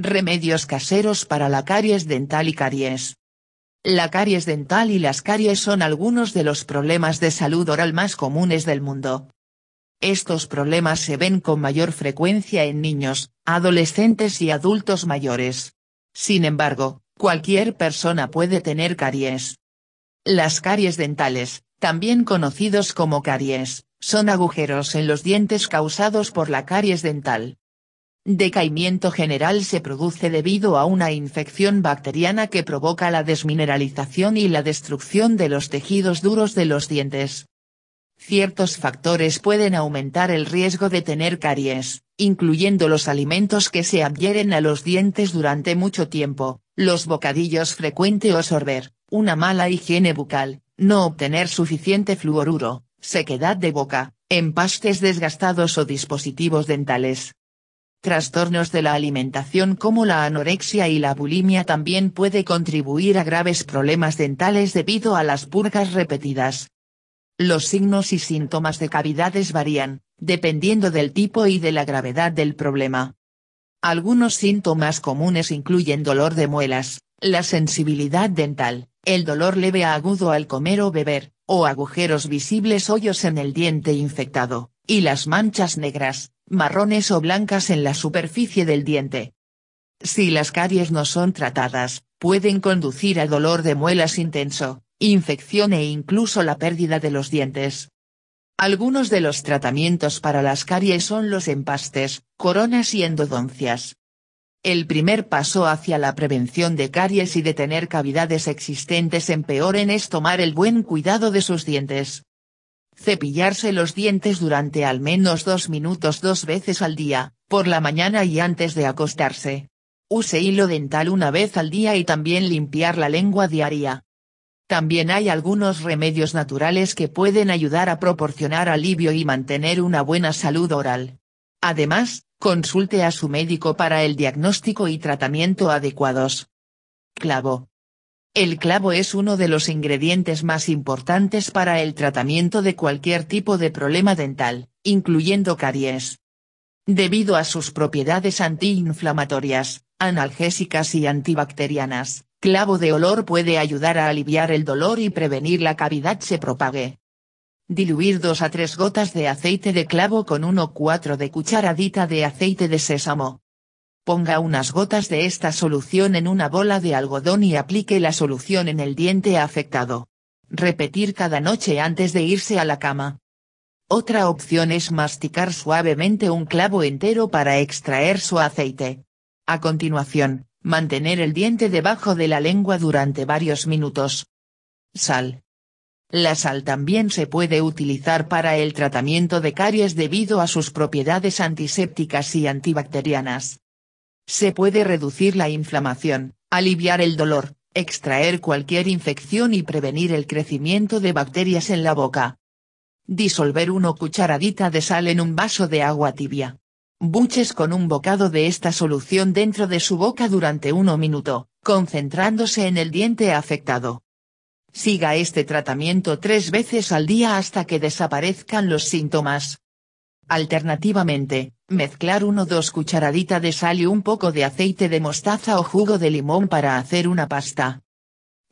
Remedios caseros para la caries dental y caries. La caries dental y las caries son algunos de los problemas de salud oral más comunes del mundo. Estos problemas se ven con mayor frecuencia en niños, adolescentes y adultos mayores. Sin embargo, cualquier persona puede tener caries. Las caries dentales, también conocidos como caries, son agujeros en los dientes causados por la caries dental. Decaimiento general se produce debido a una infección bacteriana que provoca la desmineralización y la destrucción de los tejidos duros de los dientes. Ciertos factores pueden aumentar el riesgo de tener caries, incluyendo los alimentos que se adhieren a los dientes durante mucho tiempo, los bocadillos frecuente o sorber, una mala higiene bucal, no obtener suficiente fluoruro, sequedad de boca, empastes desgastados o dispositivos dentales. Trastornos de la alimentación como la anorexia y la bulimia también puede contribuir a graves problemas dentales debido a las purgas repetidas. Los signos y síntomas de cavidades varían, dependiendo del tipo y de la gravedad del problema. Algunos síntomas comunes incluyen dolor de muelas, la sensibilidad dental, el dolor leve a agudo al comer o beber, o agujeros visibles hoyos en el diente infectado, y las manchas negras, marrones o blancas en la superficie del diente. Si las caries no son tratadas, pueden conducir a dolor de muelas intenso, infección e incluso la pérdida de los dientes. Algunos de los tratamientos para las caries son los empastes, coronas y endodoncias. El primer paso hacia la prevención de caries y detener cavidades existentes en peor es tomar el buen cuidado de sus dientes cepillarse los dientes durante al menos dos minutos dos veces al día, por la mañana y antes de acostarse. Use hilo dental una vez al día y también limpiar la lengua diaria. También hay algunos remedios naturales que pueden ayudar a proporcionar alivio y mantener una buena salud oral. Además, consulte a su médico para el diagnóstico y tratamiento adecuados. Clavo. El clavo es uno de los ingredientes más importantes para el tratamiento de cualquier tipo de problema dental, incluyendo caries. Debido a sus propiedades antiinflamatorias, analgésicas y antibacterianas, clavo de olor puede ayudar a aliviar el dolor y prevenir la cavidad se propague. Diluir 2 a 3 gotas de aceite de clavo con 1 4 de cucharadita de aceite de sésamo, Ponga unas gotas de esta solución en una bola de algodón y aplique la solución en el diente afectado. Repetir cada noche antes de irse a la cama. Otra opción es masticar suavemente un clavo entero para extraer su aceite. A continuación, mantener el diente debajo de la lengua durante varios minutos. Sal. La sal también se puede utilizar para el tratamiento de caries debido a sus propiedades antisépticas y antibacterianas. Se puede reducir la inflamación, aliviar el dolor, extraer cualquier infección y prevenir el crecimiento de bacterias en la boca. Disolver una cucharadita de sal en un vaso de agua tibia. Buches con un bocado de esta solución dentro de su boca durante uno minuto, concentrándose en el diente afectado. Siga este tratamiento tres veces al día hasta que desaparezcan los síntomas. Alternativamente, mezclar 1-2 cucharadita de sal y un poco de aceite de mostaza o jugo de limón para hacer una pasta.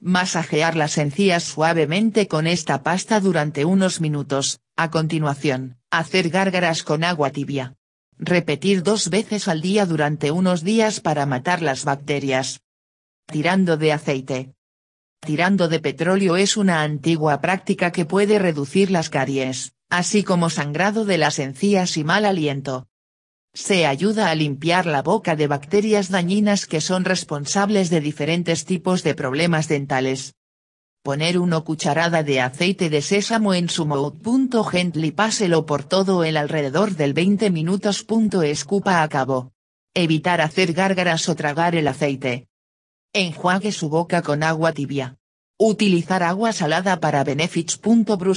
Masajear las encías suavemente con esta pasta durante unos minutos, a continuación, hacer gárgaras con agua tibia. Repetir dos veces al día durante unos días para matar las bacterias. Tirando de aceite. Tirando de petróleo es una antigua práctica que puede reducir las caries así como sangrado de las encías y mal aliento. Se ayuda a limpiar la boca de bacterias dañinas que son responsables de diferentes tipos de problemas dentales. Poner una cucharada de aceite de sésamo en su mouth. Gently páselo por todo el alrededor del 20 minutos. Escupa a cabo. Evitar hacer gárgaras o tragar el aceite. Enjuague su boca con agua tibia. Utilizar agua salada para benefits.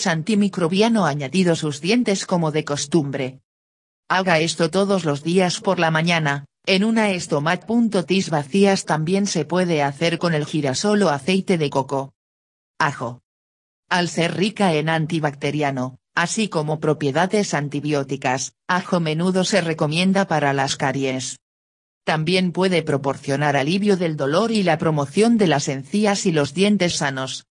antimicrobiano añadido sus dientes como de costumbre. Haga esto todos los días por la mañana, en una estomac.tis vacías también se puede hacer con el girasol o aceite de coco. Ajo. Al ser rica en antibacteriano, así como propiedades antibióticas, ajo menudo se recomienda para las caries. También puede proporcionar alivio del dolor y la promoción de las encías y los dientes sanos.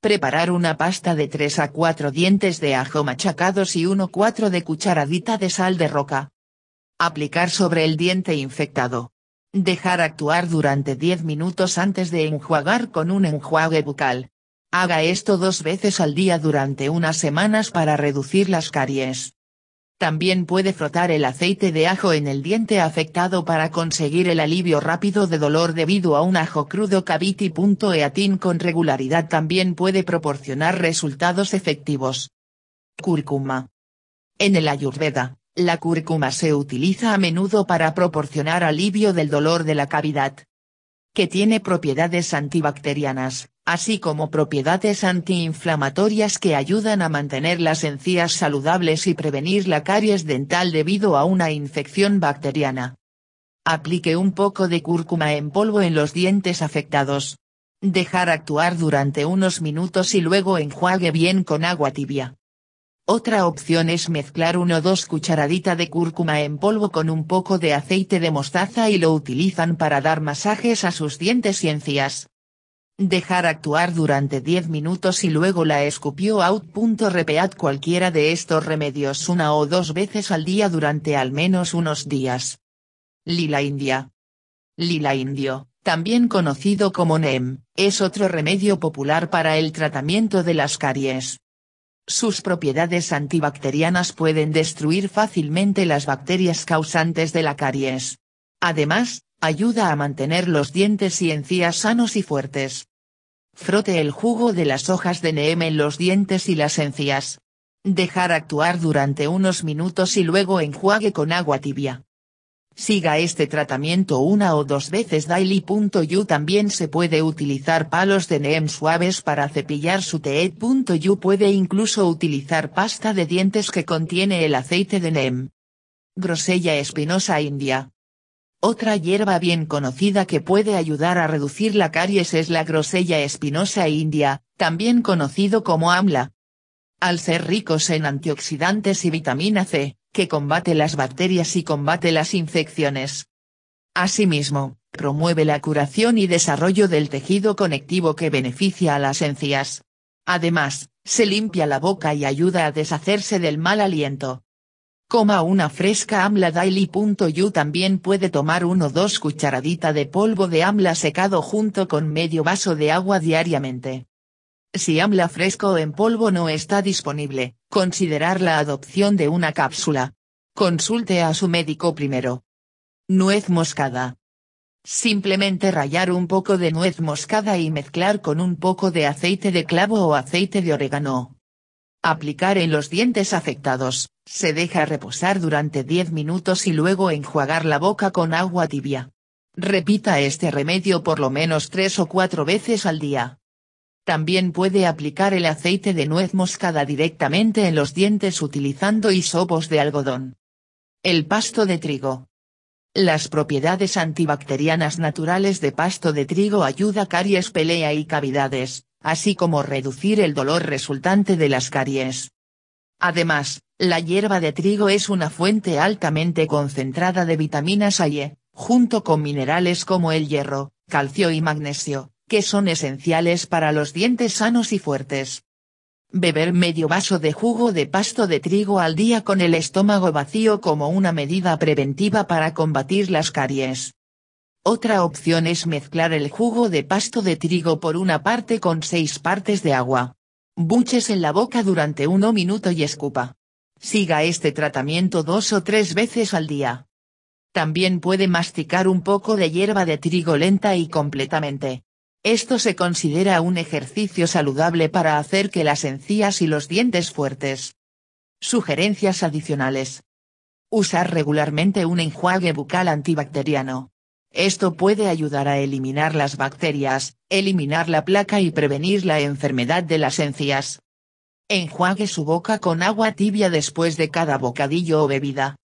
Preparar una pasta de 3 a 4 dientes de ajo machacados y 1-4 de cucharadita de sal de roca. Aplicar sobre el diente infectado. Dejar actuar durante 10 minutos antes de enjuagar con un enjuague bucal. Haga esto dos veces al día durante unas semanas para reducir las caries. También puede frotar el aceite de ajo en el diente afectado para conseguir el alivio rápido de dolor debido a un ajo crudo cavity.eatin con regularidad también puede proporcionar resultados efectivos. Cúrcuma. En el Ayurveda, la cúrcuma se utiliza a menudo para proporcionar alivio del dolor de la cavidad, que tiene propiedades antibacterianas, así como propiedades antiinflamatorias que ayudan a mantener las encías saludables y prevenir la caries dental debido a una infección bacteriana. Aplique un poco de cúrcuma en polvo en los dientes afectados. Dejar actuar durante unos minutos y luego enjuague bien con agua tibia. Otra opción es mezclar 1 o 2 cucharadita de cúrcuma en polvo con un poco de aceite de mostaza y lo utilizan para dar masajes a sus dientes y encías. Dejar actuar durante 10 minutos y luego la escupió out. cualquiera de estos remedios una o dos veces al día durante al menos unos días. Lila India. Lila Indio, también conocido como NEM, es otro remedio popular para el tratamiento de las caries. Sus propiedades antibacterianas pueden destruir fácilmente las bacterias causantes de la caries. Además, ayuda a mantener los dientes y encías sanos y fuertes. Frote el jugo de las hojas de neem en los dientes y las encías. Dejar actuar durante unos minutos y luego enjuague con agua tibia. Siga este tratamiento una o dos veces daily. también se puede utilizar palos de neem suaves para cepillar su teed. puede incluso utilizar pasta de dientes que contiene el aceite de neem. Grosella espinosa india. Otra hierba bien conocida que puede ayudar a reducir la caries es la grosella espinosa india, también conocido como AMLA. Al ser ricos en antioxidantes y vitamina C, que combate las bacterias y combate las infecciones. Asimismo, promueve la curación y desarrollo del tejido conectivo que beneficia a las encías. Además, se limpia la boca y ayuda a deshacerse del mal aliento. Coma una fresca amla daily. también puede tomar 1 dos cucharaditas de polvo de amla secado junto con medio vaso de agua diariamente. Si amla fresco en polvo no está disponible, Considerar la adopción de una cápsula. Consulte a su médico primero. Nuez moscada. Simplemente rayar un poco de nuez moscada y mezclar con un poco de aceite de clavo o aceite de orégano. Aplicar en los dientes afectados, se deja reposar durante 10 minutos y luego enjuagar la boca con agua tibia. Repita este remedio por lo menos 3 o 4 veces al día. También puede aplicar el aceite de nuez moscada directamente en los dientes utilizando hisopos de algodón. El pasto de trigo. Las propiedades antibacterianas naturales de pasto de trigo ayuda a caries pelea y cavidades, así como reducir el dolor resultante de las caries. Además, la hierba de trigo es una fuente altamente concentrada de vitaminas A y E, junto con minerales como el hierro, calcio y magnesio, que son esenciales para los dientes sanos y fuertes. Beber medio vaso de jugo de pasto de trigo al día con el estómago vacío como una medida preventiva para combatir las caries. Otra opción es mezclar el jugo de pasto de trigo por una parte con seis partes de agua. Buches en la boca durante uno minuto y escupa. Siga este tratamiento dos o tres veces al día. También puede masticar un poco de hierba de trigo lenta y completamente. Esto se considera un ejercicio saludable para hacer que las encías y los dientes fuertes. Sugerencias adicionales. Usar regularmente un enjuague bucal antibacteriano. Esto puede ayudar a eliminar las bacterias, eliminar la placa y prevenir la enfermedad de las encías. Enjuague su boca con agua tibia después de cada bocadillo o bebida.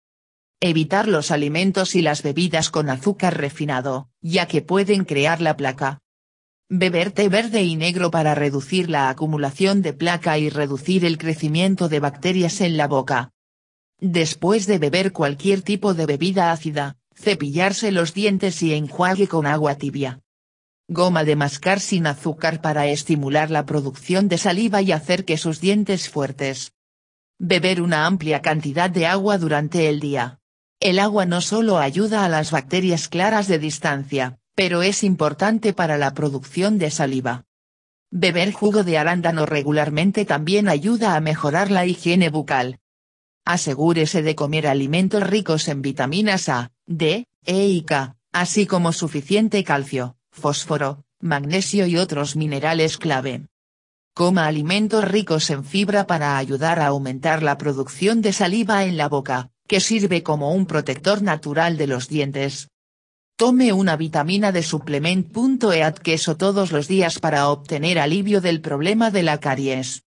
Evitar los alimentos y las bebidas con azúcar refinado, ya que pueden crear la placa. Beber té verde y negro para reducir la acumulación de placa y reducir el crecimiento de bacterias en la boca. Después de beber cualquier tipo de bebida ácida, cepillarse los dientes y enjuague con agua tibia. Goma de mascar sin azúcar para estimular la producción de saliva y hacer que sus dientes fuertes. Beber una amplia cantidad de agua durante el día. El agua no solo ayuda a las bacterias claras de distancia, pero es importante para la producción de saliva. Beber jugo de arándano regularmente también ayuda a mejorar la higiene bucal. Asegúrese de comer alimentos ricos en vitaminas A, D, E y K, así como suficiente calcio, fósforo, magnesio y otros minerales clave. Coma alimentos ricos en fibra para ayudar a aumentar la producción de saliva en la boca, que sirve como un protector natural de los dientes. Tome una vitamina de suplement.eat queso todos los días para obtener alivio del problema de la caries.